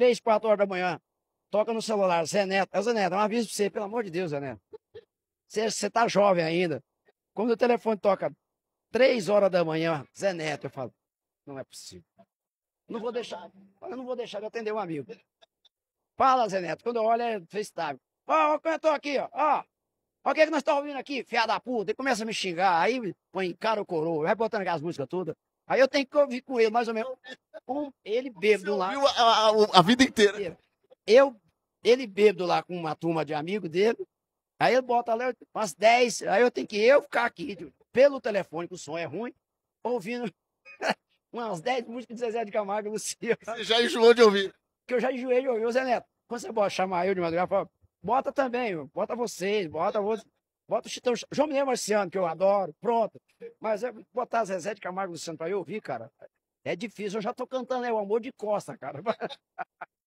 três, quatro horas da manhã, toca no celular, Zé Neto. É, Zé Neto, é um aviso pra você, pelo amor de Deus, Zé Neto. Você, você tá jovem ainda. Quando o telefone toca três horas da manhã, Zé Neto, eu falo, não é possível. Não vou deixar, eu não vou deixar de atender um amigo. Fala, Zé Neto, quando eu olho é FaceTime. Ó, oh, eu tô aqui, ó, ó. Olha o que, é que nós estamos tá ouvindo aqui, fiada puta. Ele começa a me xingar, aí põe cara o coroa, vai botando aquelas músicas todas. Aí eu tenho que ouvir com ele, mais ou menos, com ele bêbado lá. a, a, a, vida inteira. Eu, ele bêbado lá com uma turma de amigo dele. Aí ele bota lá umas 10. Aí eu tenho que eu ficar aqui pelo telefone, que o som é ruim, ouvindo umas 10 músicas de Zezé de Camargo e Luciano. Você já enjoou de ouvir. Que eu já enjoei de ouvir. o Zé Neto, quando você bota, chamar eu de madrugada, bota também, bota vocês, bota vocês. Bota o Chitão, João Mineiro Marciano, que eu adoro, pronto. Mas é, botar Zezé de Camargo Luciano pra eu ouvir, cara, é difícil, eu já tô cantando, é o amor de costa, cara.